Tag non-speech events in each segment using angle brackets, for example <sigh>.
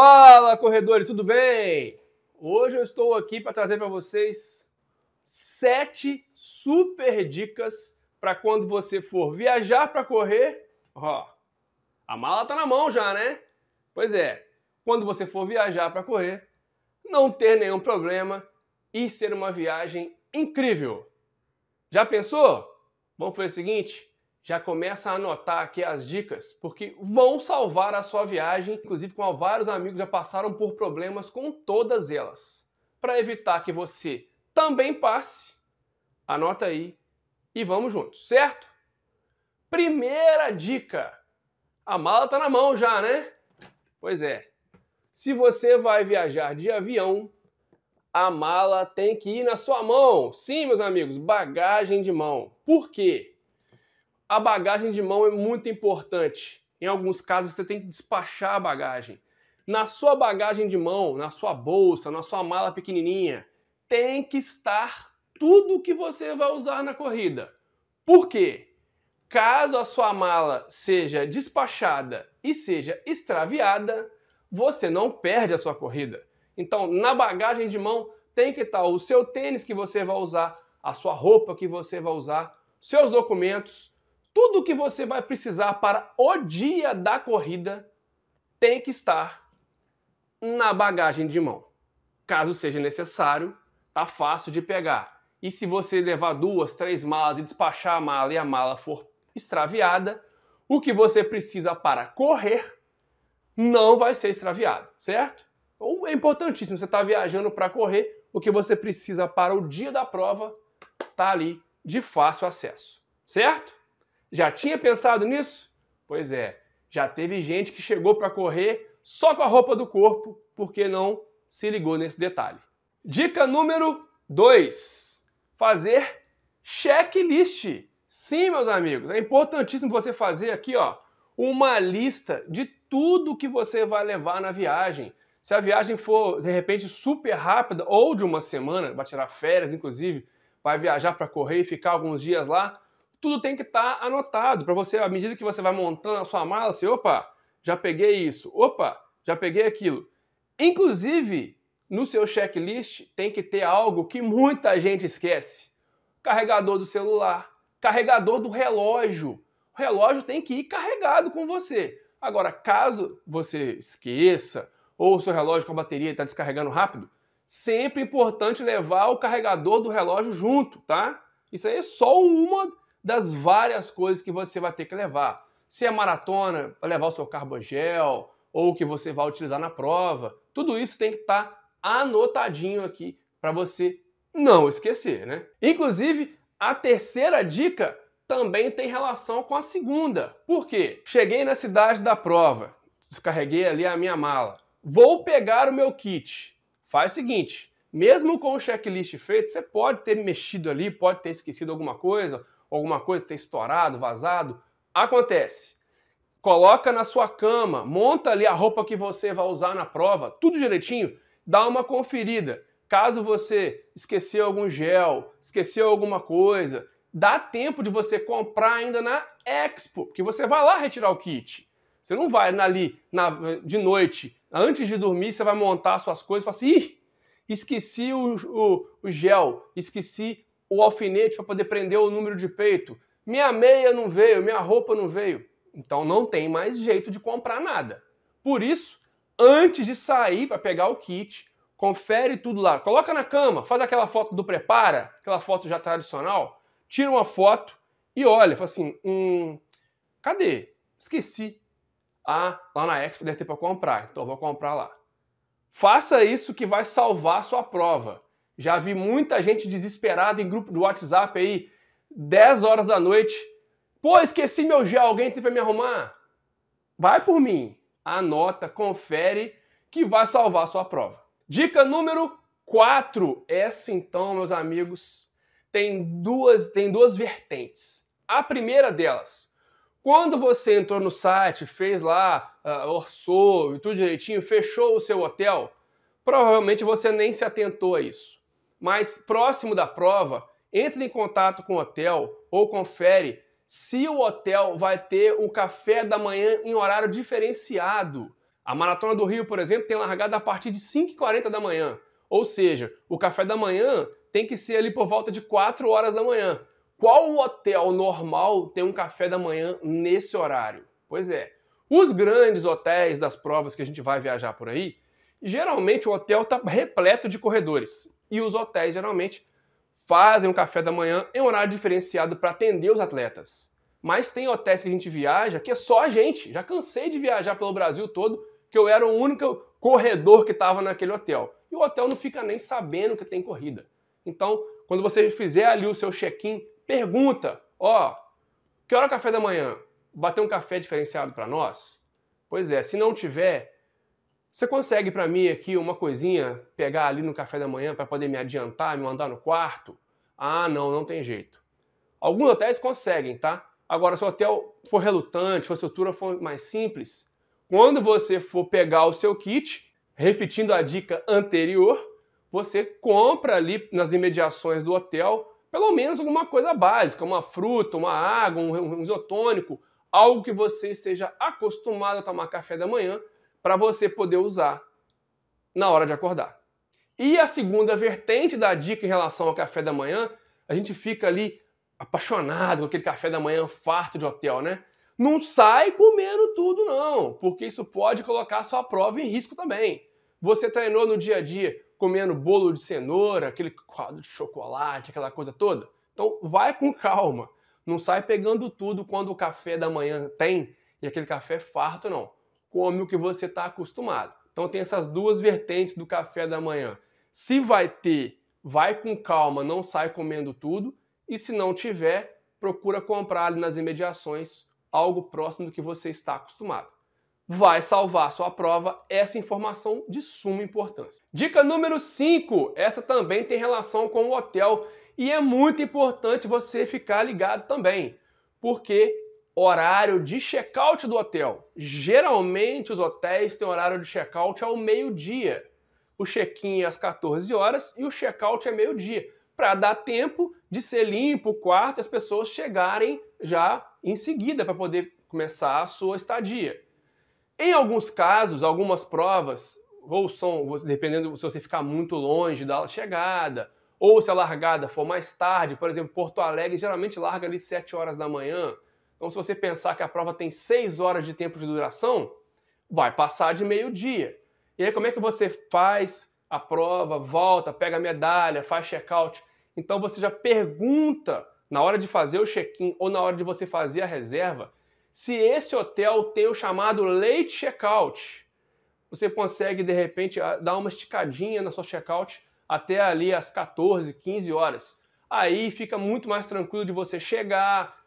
Fala, corredores, tudo bem? Hoje eu estou aqui para trazer para vocês sete super dicas para quando você for viajar para correr. Ó, a mala tá na mão já, né? Pois é. Quando você for viajar para correr, não ter nenhum problema e ser uma viagem incrível. Já pensou? Vamos fazer o seguinte? já começa a anotar aqui as dicas, porque vão salvar a sua viagem, inclusive com vários amigos já passaram por problemas com todas elas. Para evitar que você também passe, anota aí e vamos juntos, certo? Primeira dica. A mala está na mão já, né? Pois é. Se você vai viajar de avião, a mala tem que ir na sua mão. Sim, meus amigos, bagagem de mão. Por quê? A bagagem de mão é muito importante. Em alguns casos, você tem que despachar a bagagem. Na sua bagagem de mão, na sua bolsa, na sua mala pequenininha, tem que estar tudo que você vai usar na corrida. Por quê? Caso a sua mala seja despachada e seja extraviada, você não perde a sua corrida. Então, na bagagem de mão, tem que estar o seu tênis que você vai usar, a sua roupa que você vai usar, seus documentos, tudo que você vai precisar para o dia da corrida tem que estar na bagagem de mão. Caso seja necessário, tá fácil de pegar. E se você levar duas, três malas e despachar a mala e a mala for extraviada, o que você precisa para correr não vai ser extraviado, certo? Então, é importantíssimo, você está viajando para correr, o que você precisa para o dia da prova está ali de fácil acesso, certo? Já tinha pensado nisso? Pois é, já teve gente que chegou para correr só com a roupa do corpo porque não se ligou nesse detalhe. Dica número 2: fazer checklist. Sim, meus amigos, é importantíssimo você fazer aqui, ó, uma lista de tudo que você vai levar na viagem. Se a viagem for de repente super rápida ou de uma semana, vai tirar férias, inclusive, vai viajar para correr e ficar alguns dias lá, tudo tem que estar tá anotado para você, à medida que você vai montando a sua mala, assim, opa, já peguei isso, opa, já peguei aquilo. Inclusive, no seu checklist tem que ter algo que muita gente esquece: carregador do celular, carregador do relógio. O relógio tem que ir carregado com você. Agora, caso você esqueça ou o seu relógio com a bateria está descarregando rápido, sempre é importante levar o carregador do relógio junto, tá? Isso aí é só uma das várias coisas que você vai ter que levar. Se é maratona, vai levar o seu carbogel ou que você vai utilizar na prova, tudo isso tem que estar tá anotadinho aqui para você não esquecer, né? Inclusive, a terceira dica também tem relação com a segunda. Por quê? Cheguei na cidade da prova, descarreguei ali a minha mala. Vou pegar o meu kit. Faz o seguinte, mesmo com o checklist feito, você pode ter mexido ali, pode ter esquecido alguma coisa, alguma coisa tem estourado, vazado, acontece. Coloca na sua cama, monta ali a roupa que você vai usar na prova, tudo direitinho, dá uma conferida. Caso você esqueceu algum gel, esqueceu alguma coisa, dá tempo de você comprar ainda na Expo, porque você vai lá retirar o kit. Você não vai ali na, de noite, antes de dormir, você vai montar suas coisas e fala assim: Ih, esqueci o, o, o gel, esqueci o alfinete para poder prender o número de peito. Minha meia não veio, minha roupa não veio. Então não tem mais jeito de comprar nada. Por isso, antes de sair para pegar o kit, confere tudo lá. Coloca na cama, faz aquela foto do prepara, aquela foto já tradicional, tira uma foto e olha, fala assim, hum, cadê? Esqueci. Ah, lá na Expo deve ter para comprar, então vou comprar lá. Faça isso que vai salvar a sua prova. Já vi muita gente desesperada em grupo do WhatsApp aí, 10 horas da noite. Pô, esqueci meu gel, alguém tem para me arrumar? Vai por mim. Anota, confere que vai salvar a sua prova. Dica número 4. Essa então, meus amigos, tem duas, tem duas vertentes. A primeira delas, quando você entrou no site, fez lá, uh, orçou e tudo direitinho, fechou o seu hotel, provavelmente você nem se atentou a isso mas próximo da prova, entre em contato com o hotel ou confere se o hotel vai ter o café da manhã em horário diferenciado. A Maratona do Rio, por exemplo, tem largada a partir de 5h40 da manhã. Ou seja, o café da manhã tem que ser ali por volta de 4 horas da manhã. Qual hotel normal tem um café da manhã nesse horário? Pois é. Os grandes hotéis das provas que a gente vai viajar por aí, geralmente o hotel está repleto de corredores. E os hotéis geralmente fazem o um café da manhã em horário diferenciado para atender os atletas. Mas tem hotéis que a gente viaja que é só a gente. Já cansei de viajar pelo Brasil todo que eu era o único corredor que estava naquele hotel. E o hotel não fica nem sabendo que tem corrida. Então, quando você fizer ali o seu check-in, pergunta: ó, oh, que hora é o café da manhã? Bater um café diferenciado para nós? Pois é, se não tiver, você consegue para mim aqui uma coisinha, pegar ali no café da manhã para poder me adiantar, me mandar no quarto? Ah, não, não tem jeito. Alguns hotéis conseguem, tá? Agora, se o hotel for relutante, se a estrutura for mais simples, quando você for pegar o seu kit, repetindo a dica anterior, você compra ali nas imediações do hotel pelo menos alguma coisa básica, uma fruta, uma água, um, isotônico, algo que você esteja acostumado a tomar café da manhã para você poder usar na hora de acordar. E a segunda vertente da dica em relação ao café da manhã, a gente fica ali apaixonado com aquele café da manhã farto de hotel, né? Não sai comendo tudo não, porque isso pode colocar sua prova em risco também. Você treinou no dia a dia comendo bolo de cenoura, aquele quadro de chocolate, aquela coisa toda? Então vai com calma. Não sai pegando tudo quando o café da manhã tem e aquele café é farto não come o que você está acostumado. Então tem essas duas vertentes do café da manhã. Se vai ter, vai com calma, não sai comendo tudo. E se não tiver, procura comprar ali nas imediações algo próximo do que você está acostumado. Vai salvar sua prova essa informação de suma importância. Dica número 5, essa também tem relação com o hotel e é muito importante você ficar ligado também, porque horário de check-out do hotel. Geralmente os hotéis têm horário de check-out ao meio-dia. O check-in é às 14 horas e o check-out é meio-dia, para dar tempo de ser limpo o quarto e as pessoas chegarem já em seguida para poder começar a sua estadia. Em alguns casos, algumas provas, ou são, dependendo se você ficar muito longe da chegada, ou se a largada for mais tarde, por exemplo, Porto Alegre geralmente larga ali 7 horas da manhã, então, se você pensar que a prova tem 6 horas de tempo de duração, vai passar de meio-dia. E aí, como é que você faz a prova, volta, pega a medalha, faz check-out? Então, você já pergunta na hora de fazer o check-in ou na hora de você fazer a reserva se esse hotel tem o chamado late check-out. Você consegue, de repente, dar uma esticadinha na sua check-out até ali às 14, 15 horas. Aí fica muito mais tranquilo de você chegar,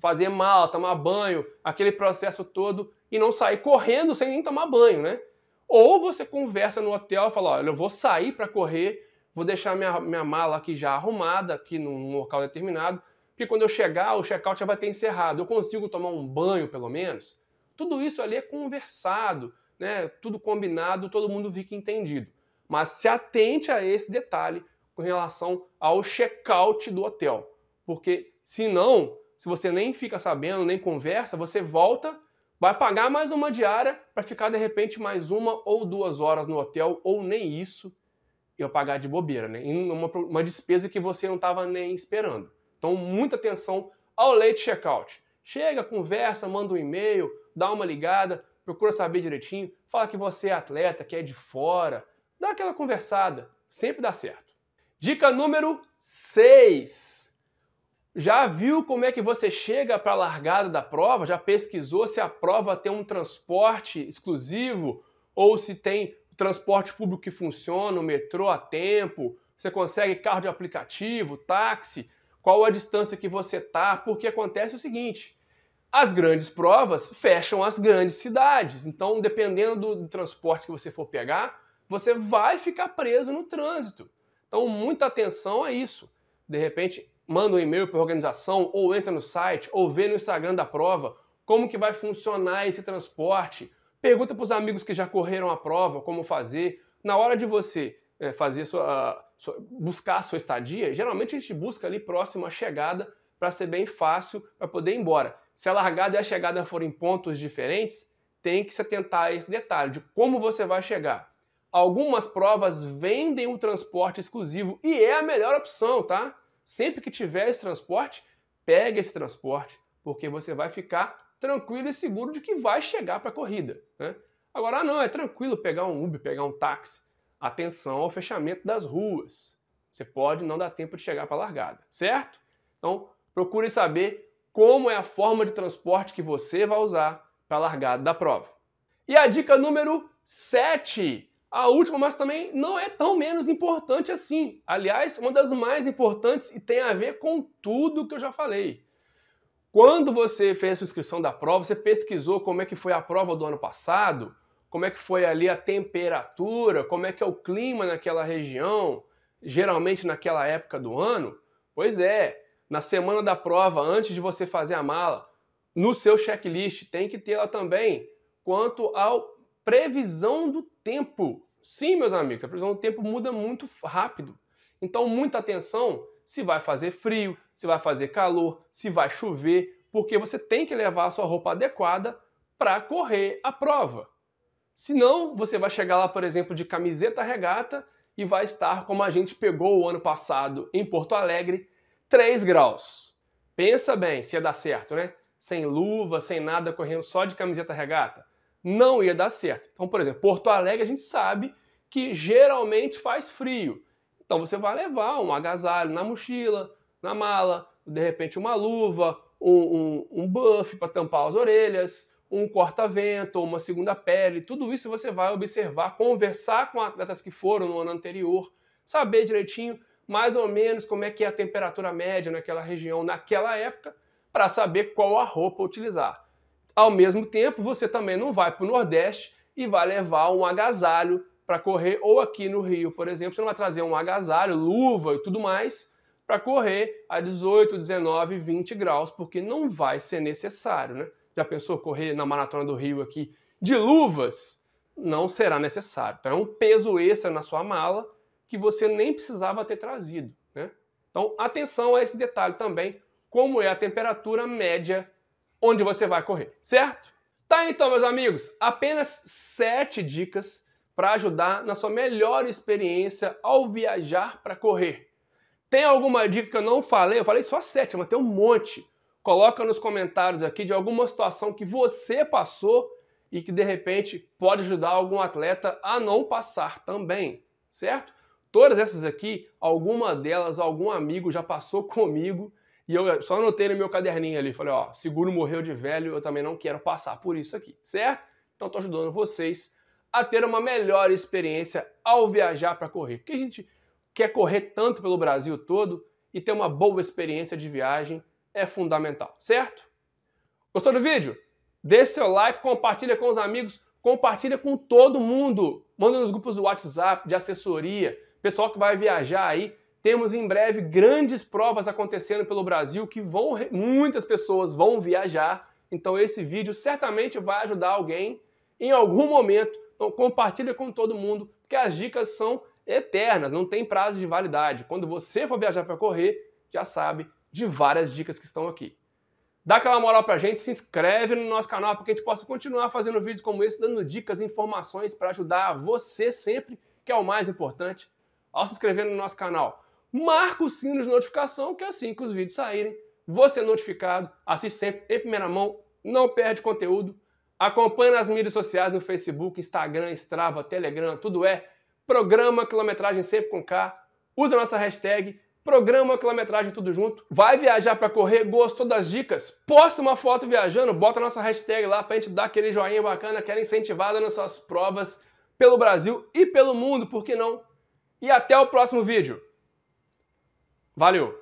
fazer mal, tomar banho, aquele processo todo e não sair correndo sem nem tomar banho, né? Ou você conversa no hotel e fala: olha, eu vou sair para correr, vou deixar minha, minha mala aqui já arrumada, aqui num local determinado, porque quando eu chegar, o check-out já vai ter encerrado, eu consigo tomar um banho pelo menos. Tudo isso ali é conversado, né? Tudo combinado, todo mundo fica entendido. Mas se atente a esse detalhe com relação ao check-out do hotel, porque senão se você nem fica sabendo, nem conversa, você volta, vai pagar mais uma diária para ficar de repente mais uma ou duas horas no hotel, ou nem isso, eu pagar de bobeira, né? Em uma, uma despesa que você não estava nem esperando. Então, muita atenção ao late checkout. Chega, conversa, manda um e-mail, dá uma ligada, procura saber direitinho, fala que você é atleta, que é de fora, dá aquela conversada, sempre dá certo. Dica número 6. Já viu como é que você chega para a largada da prova? Já pesquisou se a prova tem um transporte exclusivo ou se tem transporte público que funciona, o metrô a tempo? Você consegue carro de aplicativo, táxi? Qual a distância que você tá? Porque acontece o seguinte: as grandes provas fecham as grandes cidades. Então, dependendo do transporte que você for pegar, você vai ficar preso no trânsito. Então, muita atenção a isso. De repente, manda um e-mail para a organização, ou entra no site, ou vê no Instagram da prova como que vai funcionar esse transporte. Pergunta para os amigos que já correram a prova como fazer. Na hora de você é, fazer sua, sua, buscar a sua estadia, geralmente a gente busca ali próximo à chegada para ser bem fácil para poder ir embora. Se a largada e a chegada forem pontos diferentes, tem que se atentar a esse detalhe de como você vai chegar. Algumas provas vendem o transporte exclusivo e é a melhor opção, tá? sempre que tiver esse transporte, pegue esse transporte, porque você vai ficar tranquilo e seguro de que vai chegar para a corrida. Né? Agora, ah, não, é tranquilo pegar um Uber, pegar um táxi. Atenção ao fechamento das ruas. Você pode não dar tempo de chegar para a largada, certo? Então, procure saber como é a forma de transporte que você vai usar para a largada da prova. E a dica número 7 a última, mas também não é tão menos importante assim. Aliás, uma das mais importantes e tem a ver com tudo que eu já falei. Quando você fez a sua inscrição da prova, você pesquisou como é que foi a prova do ano passado, como é que foi ali a temperatura, como é que é o clima naquela região, geralmente naquela época do ano? Pois é, na semana da prova, antes de você fazer a mala, no seu checklist tem que ter ela também quanto ao previsão do tempo. Sim, meus amigos, a previsão do tempo muda muito rápido. Então, muita atenção se vai fazer frio, se vai fazer calor, se vai chover, porque você tem que levar a sua roupa adequada para correr a prova. Senão, você vai chegar lá, por exemplo, de camiseta regata e vai estar como a gente pegou o ano passado em Porto Alegre, 3 graus. Pensa bem se ia dar certo, né? Sem luva, sem nada, correndo só de camiseta regata não ia dar certo. Então, por exemplo, Porto Alegre a gente sabe que geralmente faz frio. Então você vai levar um agasalho na mochila, na mala, de repente uma luva, um, um, um buff para tampar as orelhas, um corta-vento, uma segunda pele. Tudo isso você vai observar, conversar com atletas que foram no ano anterior, saber direitinho mais ou menos como é que é a temperatura média naquela região naquela época para saber qual a roupa utilizar. Ao mesmo tempo, você também não vai para o Nordeste e vai levar um agasalho para correr, ou aqui no Rio, por exemplo, você não vai trazer um agasalho, luva e tudo mais para correr a 18, 19, 20 graus, porque não vai ser necessário, né? Já pensou correr na maratona do Rio aqui de luvas? Não será necessário. Então é um peso extra na sua mala que você nem precisava ter trazido, né? Então atenção a esse detalhe também, como é a temperatura média onde você vai correr, certo? Tá então, meus amigos, apenas sete dicas para ajudar na sua melhor experiência ao viajar para correr. Tem alguma dica que eu não falei? Eu falei só sete, mas tem um monte. Coloca nos comentários aqui de alguma situação que você passou e que de repente pode ajudar algum atleta a não passar também, certo? Todas essas aqui, alguma delas, algum amigo já passou <laughs> comigo e eu eh, só anotei no meu caderninho ali, falei, ó, seguro morreu de velho, eu também não quero passar por isso aqui, certo? Então estou ajudando vocês a ter uma melhor experiência ao viajar para correr. Porque a gente quer correr tanto pelo Brasil todo e ter uma boa experiência de viagem é fundamental, certo? Gostou do vídeo? Deixe seu like, compartilha com os amigos, compartilha com todo mundo. Manda nos grupos do WhatsApp, de assessoria, pessoal que vai viajar aí temos em breve grandes provas acontecendo pelo Brasil que vão muitas pessoas vão viajar. Então esse vídeo certamente vai ajudar alguém em algum momento. Então compartilha com todo mundo, porque as dicas são eternas, não tem prazo de validade. Quando você for viajar para correr, já sabe de várias dicas que estão aqui. Dá aquela moral pra gente, se inscreve no nosso canal para que a gente possa continuar fazendo vídeos como esse, dando dicas e informações para ajudar você sempre, que é o mais importante, ao se inscrever no nosso canal marca o sino de notificação, que assim que os vídeos saírem, você é notificado, assiste sempre em primeira mão, não perde conteúdo, acompanha nas mídias sociais, no Facebook, Instagram, Strava, Telegram, tudo é Programa Quilometragem Sempre com K, usa nossa hashtag Programa Quilometragem Tudo Junto, vai viajar para correr, gostou das dicas, posta uma foto viajando, bota nossa hashtag lá para a gente dar aquele joinha bacana, aquela incentivada nas suas provas pelo Brasil e pelo mundo, por que não? E até o próximo vídeo! Valeu!